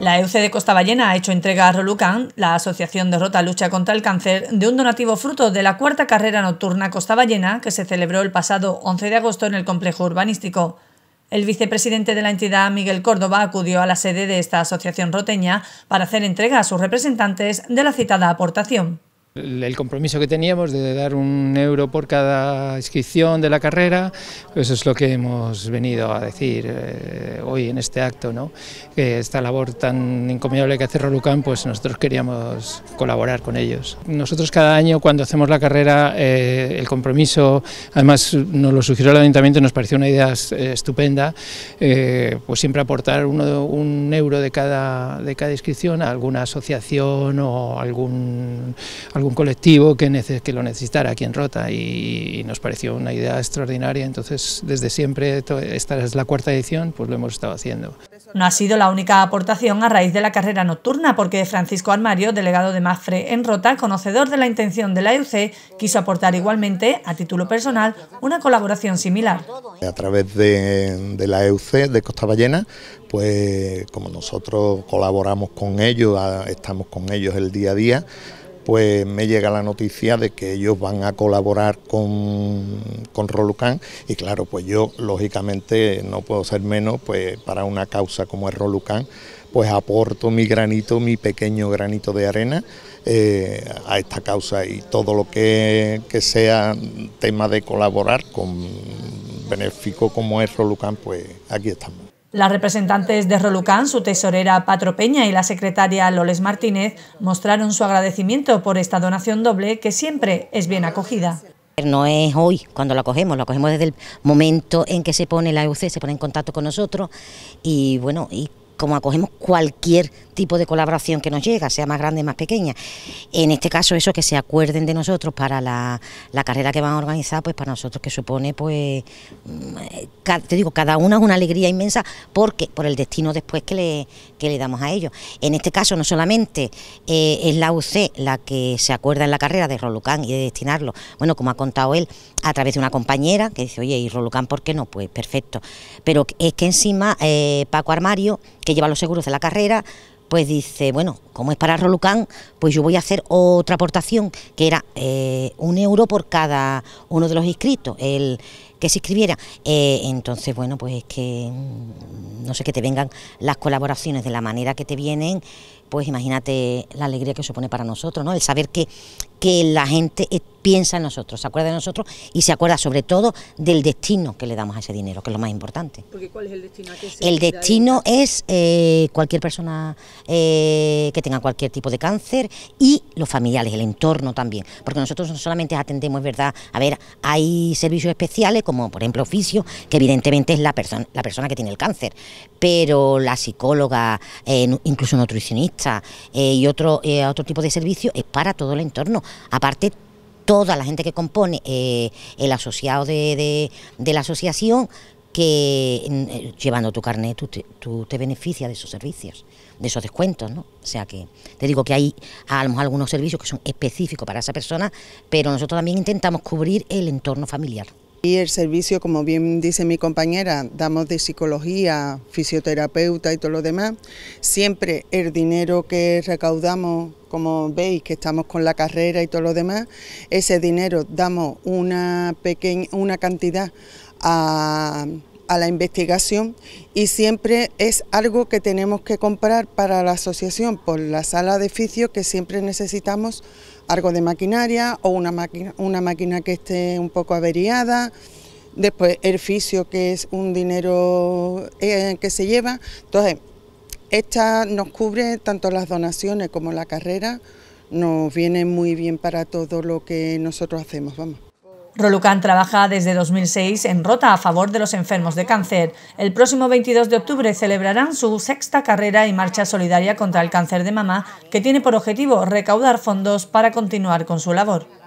La de Costa Ballena ha hecho entrega a Rolucan, la Asociación de rota Lucha contra el Cáncer, de un donativo fruto de la cuarta carrera nocturna Costa Ballena que se celebró el pasado 11 de agosto en el complejo urbanístico. El vicepresidente de la entidad, Miguel Córdoba, acudió a la sede de esta asociación roteña para hacer entrega a sus representantes de la citada aportación. El compromiso que teníamos de dar un euro por cada inscripción de la carrera, eso pues es lo que hemos venido a decir eh, hoy en este acto, ¿no? que esta labor tan encomiable que hace Rolucan, pues nosotros queríamos colaborar con ellos. Nosotros cada año cuando hacemos la carrera, eh, el compromiso, además nos lo sugirió el Ayuntamiento, nos pareció una idea eh, estupenda, pues siempre aportar uno, un euro de cada, de cada inscripción a alguna asociación o algún algún colectivo que, lo necesitara aquí en Rota y, nos pareció una idea extraordinaria, entonces desde siempre, esta es la cuarta edición, pues lo hemos estado haciendo. No ha sido la única aportación a raíz de la carrera nocturna, porque Francisco Armario, delegado de MAFRE en Rota, conocedor de la intención de la EUC, quiso aportar igualmente, a título personal, una colaboración similar. A través de, de la EUC de Costa Ballena, pues como nosotros colaboramos con ellos, estamos con ellos el día a día, pues me llega la noticia de que ellos van a colaborar con, con y claro, pues yo lógicamente no puedo ser menos, pues para una causa como es Rolucán... pues aporto mi granito, mi pequeño granito de arena eh, a esta causa y todo lo que, sea tema de colaborar con benéfico como es Rolucán pues aquí estamos. Las representantes de Rolucán, su tesorera Patro Peña y la secretaria Loles Martínez mostraron su agradecimiento por esta donación doble que siempre es bien acogida. No es hoy cuando la cogemos, la cogemos desde el momento en que se pone la EUC, se pone en contacto con nosotros y bueno, y como acogemos cualquier tipo de colaboración que nos llega, sea más grande, o más pequeña. En este caso, eso que se acuerden de nosotros para la, carrera que van a organizar, pues para nosotros que supone, pues, mm, te digo, cada una es una alegría inmensa porque por el destino después que le, que le damos a ellos. En este caso, no solamente eh, es la UC la que se acuerda en la carrera de Rolucán y de destinarlo, bueno, como ha contado él, a través de una compañera que dice, oye, ¿y Rolucán por qué no? Pues perfecto. Pero es que encima eh, Paco Armario, que lleva los seguros de la carrera, pues dice, bueno, como es para Rolucán, pues yo voy a hacer otra aportación, que era eh, un euro por cada uno de los inscritos, el que se inscribiera. Eh, entonces, bueno, pues es que mm, no sé, que te vengan las colaboraciones de la manera que te vienen, pues imagínate la alegría que supone para nosotros, ¿no? El saber que, la gente eh, piensa en nosotros, se acuerda de nosotros y se acuerda sobre todo del destino que le damos a ese dinero, que es lo más importante. Porque ¿cuál es el destino? el destino es eh, cualquier persona eh, que tenga cualquier tipo de cáncer y los familiares, el entorno también, porque nosotros no solamente atendemos, ¿verdad? A ver, hay servicios especiales como por ejemplo oficio, que evidentemente es la, persona la persona que tiene el cáncer, pero la psicóloga, incluso nutricionista, eh, y otro, eh, otro tipo de servicio es para todo el entorno. Aparte, toda la gente que compone eh, el asociado de, la asociación, que mm, llevando tu carnet tú te, beneficia beneficias de esos servicios, de esos descuentos, ¿no? O sea que te digo que hay algunos servicios que son específicos para esa persona, pero nosotros también intentamos cubrir el entorno familiar. Y el servicio, como bien dice mi compañera, damos de psicología, fisioterapeuta y todo lo demás. Siempre el dinero que recaudamos, como veis que estamos con la carrera y todo lo demás, ese dinero damos una, pequeña, una cantidad a, a la investigación y siempre es algo que tenemos que comprar para la asociación por la sala de oficio que siempre necesitamos algo de maquinaria o una máquina, una máquina que esté un poco averiada. Después el fisio, que es un dinero eh, que se lleva. Entonces, esta nos cubre tanto las donaciones como la carrera. Nos viene muy bien para todo lo que nosotros hacemos, vamos. Rolucan trabaja desde 2006 en Rota a favor de los enfermos de cáncer. El próximo 22 de octubre celebrarán su sexta carrera y marcha solidaria contra el cáncer de mama, que tiene por objetivo recaudar fondos para continuar con su labor.